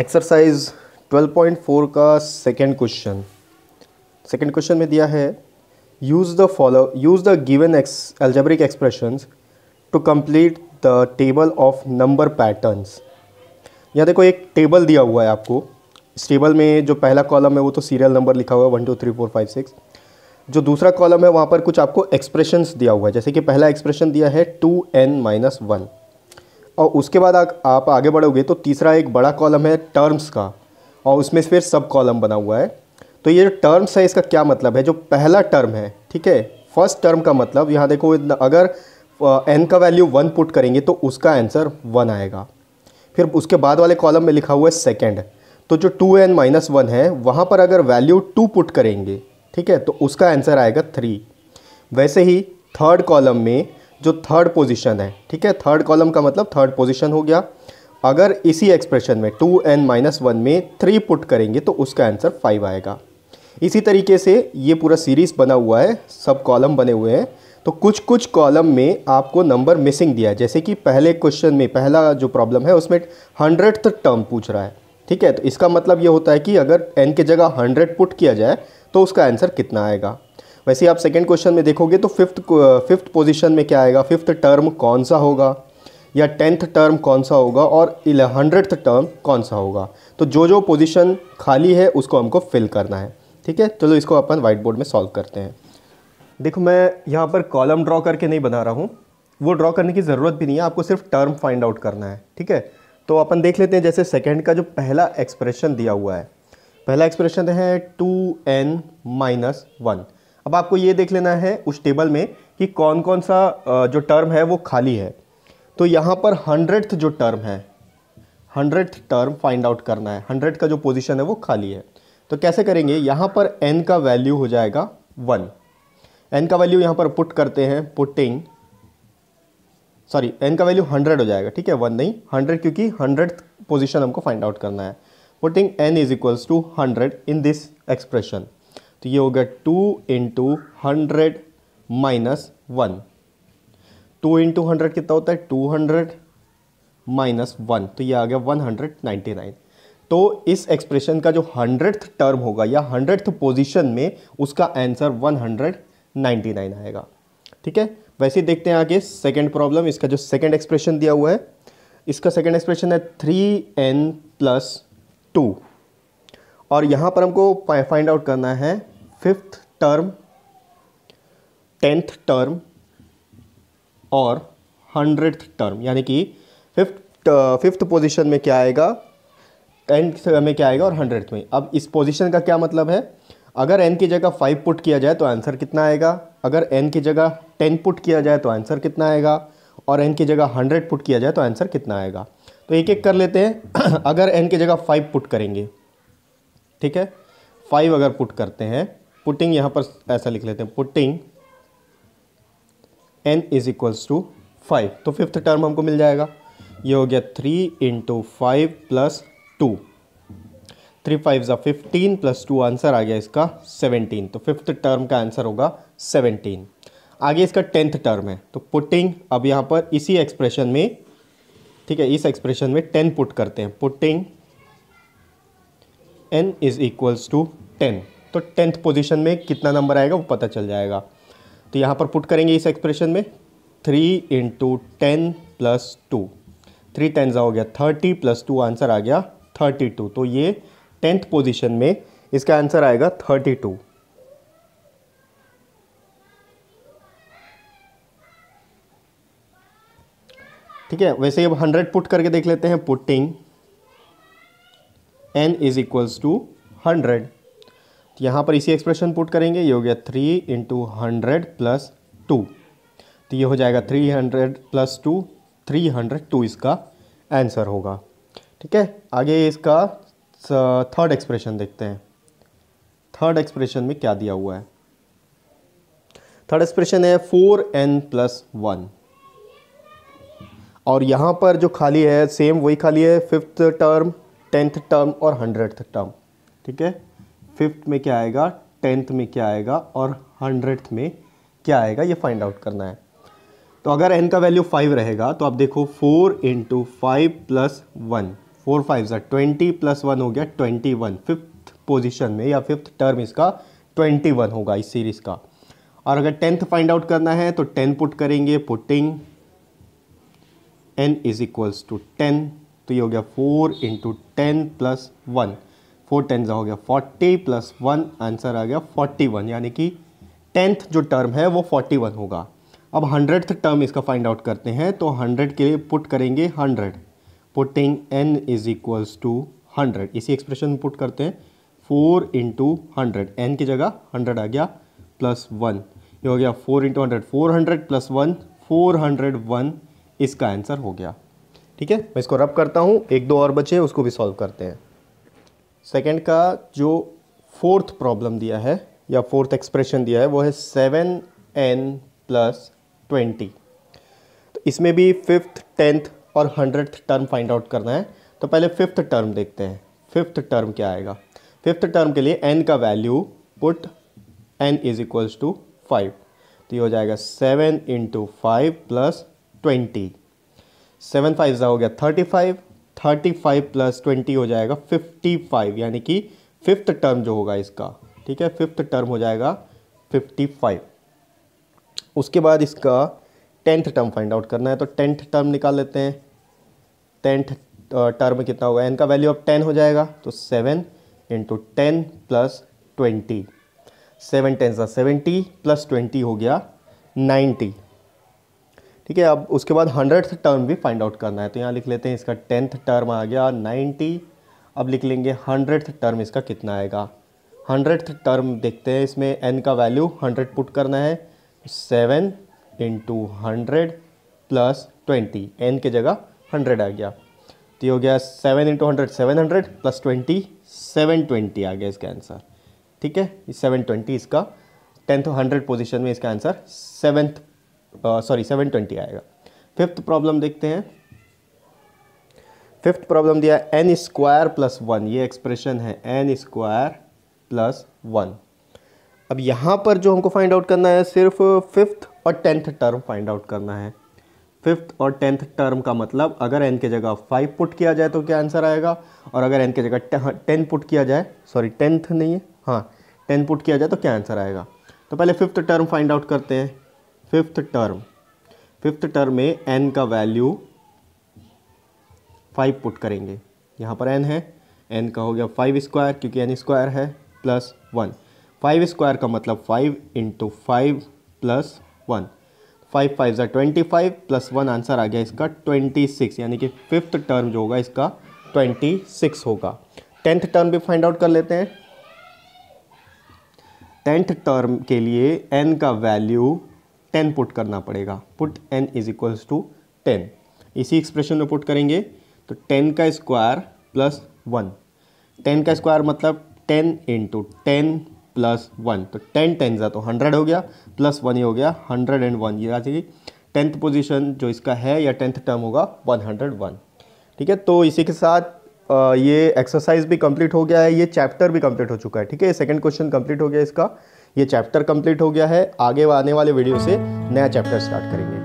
exercise 12.4 का second question second question में दिया है use the follow use the given x algebraic expression to complete the table of number patterns यहाँ देखो एक टेबल दिया हुआ है आपको इस टेबल में जो पहला कॉलम है वो तो सीरियल नंबर लिखा हुआ है one two three four five six जो दूसरा कॉलम है वहाँ पर कुछ आपको एक्सप्रेशंस दिया हुआ है जैसे कि पहला एक्सप्रेशन दिया है टू एन माइनस वन और उसके बाद आ, आप आगे बढ़ोगे तो तीसरा एक बड़ा कॉलम है टर्म्स का और उसमें फिर सब कॉलम बना हुआ है तो ये जो टर्म्स है इसका क्या मतलब है जो पहला टर्म है ठीक है फर्स्ट टर्म का मतलब यहाँ देखो अगर एन का वैल्यू वन पुट करेंगे तो उसका आंसर वन आएगा फिर उसके बाद वाले कॉलम में लिखा हुआ है सेकेंड तो जो टू एन माइनस वन है वहाँ पर अगर वैल्यू टू पुट करेंगे ठीक है तो उसका आंसर आएगा थ्री वैसे ही थर्ड कॉलम में जो थर्ड पोजीशन है ठीक है थर्ड कॉलम का मतलब थर्ड पोजीशन हो गया अगर इसी एक्सप्रेशन में टू एन माइनस वन में थ्री पुट करेंगे तो उसका आंसर फाइव आएगा इसी तरीके से ये पूरा सीरीज़ बना हुआ है सब कॉलम बने हुए हैं तो कुछ कुछ कॉलम में आपको नंबर मिसिंग दिया है जैसे कि पहले क्वेश्चन में पहला जो प्रॉब्लम है उसमें हंड्रेड टर्म पूछ रहा है ठीक है तो इसका मतलब ये होता है कि अगर एन के जगह हंड्रेड पुट किया जाए तो उसका आंसर कितना आएगा वैसे आप सेकेंड क्वेश्चन में देखोगे तो फिफ्थ फिफ्थ पोजिशन में क्या आएगा फिफ्थ टर्म कौन सा होगा या टेंथ टर्म कौन सा होगा और हंड्रेड टर्म कौन सा होगा तो जो जो पोजीशन खाली है उसको हमको फिल करना है ठीक है चलो इसको अपन वाइट बोर्ड में सॉल्व करते हैं देखो मैं यहाँ पर कॉलम ड्रॉ करके नहीं बना रहा हूँ वो ड्रॉ करने की ज़रूरत भी नहीं है आपको सिर्फ टर्म फाइंड आउट करना है ठीक है तो अपन देख लेते हैं जैसे सेकेंड का जो पहला एक्सप्रेशन दिया हुआ है पहला एक्सप्रेशन है टू एन माइनस वन अब आपको ये देख लेना है उस टेबल में कि कौन कौन सा जो टर्म है वो खाली है तो यहाँ पर हंड्रेड जो टर्म है हंड्रेड टर्म फाइंड आउट करना है हंड्रेड का जो पोजीशन है वो खाली है तो कैसे करेंगे यहाँ पर एन का वैल्यू हो जाएगा वन एन का वैल्यू यहाँ पर पुट करते हैं पुटिंग सॉरी एन का वैल्यू हंड्रेड हो जाएगा ठीक है वन नहीं हंड्रेड क्योंकि हंड्रेड पोजिशन हमको फाइंड आउट करना है putting n is equals to hundred in this expression तो ये हो गया two into hundred minus one two into hundred कितना होता है टू हंड्रेड माइनस वन तो ये आ गया वन हंड्रेड नाइन्टी नाइन तो इस एक्सप्रेशन का जो हंड्रेड टर्म होगा या हंड्रेड पोजिशन में उसका answer one hundred ninety nine आएगा ठीक है वैसे देखते हैं आगे सेकेंड प्रॉब्लम इसका जो सेकेंड एक्सप्रेशन दिया हुआ है इसका सेकेंड एक्सप्रेशन है थ्री एन प्लस टू और यहाँ पर हमको फाइंड आउट करना है फिफ्थ टर्म टेंथ टर्म और हंड्रेड टर्म यानी कि फिफ्थ फिफ्थ पोजीशन में क्या आएगा टेंथ में क्या आएगा और हंड्रेड में अब इस पोजीशन का क्या मतलब है अगर एन की जगह फाइव पुट किया जाए तो आंसर कितना आएगा अगर एन की जगह टेन पुट किया जाए तो आंसर कितना आएगा और एन की जगह हंड्रेड पुट किया जाए तो आंसर कितना आएगा तो एक एक कर लेते हैं अगर एन की जगह फाइव पुट करेंगे ठीक है फाइव अगर पुट करते हैं पुटिंग यहाँ पर ऐसा लिख लेते हैं putting n is equals to five तो फिफ्थ टर्म हमको मिल जाएगा ये हो गया three into five plus two three five ज़ा फिफ्टीन प्लस टू आंसर आ गया इसका सेवनटीन तो फिफ्थ टर्म का आंसर होगा सेवनटीन आगे इसका टेंथ टर्म है तो पुटिंग अब यहाँ पर इसी एक्सप्रेशन में ठीक है इस एक्सप्रेशन में टेन पुट करते हैं putting n is equals to ten तो टेंथ पोजिशन में कितना नंबर आएगा वो पता चल जाएगा तो यहाँ पर पुट करेंगे इस एक्सप्रेशन में three into ten plus two three ten हो गया थर्टी प्लस टू आंसर आ गया थर्टी टू तो ये टेंथ पोजिशन में इसका आंसर आएगा थर्टी टू ठीक है वैसे अब हंड्रेड पुट करके देख लेते हैं putting n is equals to hundred यहाँ पर इसी एक्सप्रेशन पुट करेंगे ये हो गया three into hundred plus two तो ये हो जाएगा three hundred plus two three hundred two इसका आंसर होगा ठीक है आगे इसका थर्ड एक्सप्रेशन देखते हैं थर्ड एक्सप्रेशन में क्या दिया हुआ है थर्ड एक्सप्रेशन है फोर एन प्लस वन और यहाँ पर जो खाली है सेम वही खाली है फिफ्थ टर्म टेंथ टर्म और हंड्रेड टर्म ठीक है फिफ्थ में क्या आएगा टेंथ में क्या आएगा और हंड्रेड में क्या आएगा ये फाइंड आउट करना है तो अगर एन का वैल्यू फाइव रहेगा तो आप देखो four into five plus one four five sir twenty plus one हो गया ट्वेंटी वन फिफ्थ पोजिशन में या फिफ्थ टर्म इसका ट्वेंटी वन होगा इस सीरीज़ का और अगर टेंथ फाइंड आउट करना है तो टेन पुट करेंगे putting n is equals to ten तो ये हो गया four into ten plus one four ten हो गया फोर्टी प्लस वन आंसर आ गया फोर्टी वन यानी कि टेंथ जो टर्म है वो फोर्टी वन होगा अब हंड्रेड टर्म इसका फाइंड आउट करते हैं तो हंड्रेड के लिए पुट करेंगे hundred putting n is equals to hundred इसी एक्सप्रेशन में पुट करते हैं फोर इंटू हंड्रेड एन की जगह हंड्रेड आ गया प्लस वन ये हो गया four into hundred four hundred plus one four hundred one इसका आंसर हो गया ठीक है मैं इसको रब करता हूँ एक दो और बचे उसको भी सॉल्व करते हैं सेकेंड का जो फोर्थ प्रॉब्लम दिया है या फोर्थ एक्सप्रेशन दिया है वो है सेवन एन प्लस ट्वेंटी तो इसमें भी फिफ्थ टेंथ और हंड्रेड टर्म फाइंड आउट करना है तो पहले फिफ्थ टर्म देखते हैं फिफ्थ टर्म क्या आएगा फिफ्थ टर्म के लिए एन का value put n is equals to five तो ये हो जाएगा seven into five plus twenty seven five ज़ा हो गया thirty five thirty five plus twenty हो जाएगा फिफ्टी फाइव यानी कि फिफ्थ टर्म जो होगा इसका ठीक है फिफ्थ टर्म हो जाएगा फिफ्टी फाइव उसके बाद इसका टेंथ टर्म फाइंड आउट करना है तो टेंथ टर्म निकाल लेते हैं टेंथ टर्म कितना होगा एन का वैल्यू अब टेन हो जाएगा तो seven into ten plus twenty seven ten सा सेवेंटी प्लस ट्वेंटी हो गया नाइन्टी ठीक है अब उसके बाद हंड्रेड टर्म भी फाइंड आउट करना है तो यहाँ लिख लेते हैं इसका टेंथ टर्म आ गया नाइन्टी अब लिख लेंगे हंड्रेड टर्म इसका कितना आएगा हंड्रेड टर्म देखते हैं इसमें एन का वैल्यू हंड्रेड पुट करना है seven into hundred plus twenty n के जगह हंड्रेड आ गया तो ये हो गया seven into hundred seven hundred plus twenty seven twenty आ गया इसका आंसर ठीक है सेवन ट्वेंटी इसका टेंथ हंड्रेड पोजिशन में इसका answer seventh sorry seven twenty आएगा फिफ्थ प्रॉब्लम देखते हैं फिफ्थ प्रॉब्लम दिया एन स्क्वायर प्लस वन ये एक्सप्रेशन है एन स्क्वायर प्लस वन अब यहाँ पर जो हमको फाइंड आउट करना है सिर्फ फिफ्थ और टेंथ टर्म फाइंड आउट करना है फिफ्थ और टेंथ टर्म का मतलब अगर एन के जगह फाइव पुट किया जाए तो क्या आंसर आएगा और अगर एन के जगह टेन पुट किया जाए सॉरी टेंथ नहीं है हाँ टेन पुट किया जाए तो क्या आंसर आएगा तो पहले फिफ्थ टर्म फाइंड आउट करते हैं फिफ्थ टर्म फिफ्थ टर्म में एन का वैल्यू फाइव पुट करेंगे यहाँ पर एन है एन का हो गया फाइव स्क्वायर क्योंकि एन स्क्वायर है प्लस वन फाइव स्क्वायर का मतलब five into five plus one five five ज़ा twenty five plus one answer आ गया इसका ट्वेंटी सिक्स यानी कि फिफ्थ टर्म जो होगा इसका ट्वेंटी सिक्स होगा टेंथ टर्म भी फाइंड आउट कर लेते हैं टेंथ टर्म के लिए एन का वैल्यू टेन पुट करना पड़ेगा put n is equals to ten इसी एक्सप्रेशन में पुट करेंगे तो टेन का स्क्वायर प्लस वन टेन का स्क्वायर मतलब ten into ten plus one तो टेन टेन ज़ा तो हंड्रेड हो गया प्लस वन ही हो गया हंड्रेड एंड वन ये आ जाएगी टेंथ पोजिशन जो इसका है या टेंथ टर्म होगा वन हंड्रेड वन ठीक है तो इसी के साथ ये एक्सरसाइज भी कंप्लीट हो गया है ये चैप्टर भी कंप्लीट हो चुका है ठीक है सेकंड क्वेश्चन कंप्लीट हो गया इसका ये चैप्टर कंप्लीट हो गया है आगे आने वाले वीडियो से नया चैप्टर स्टार्ट करेंगे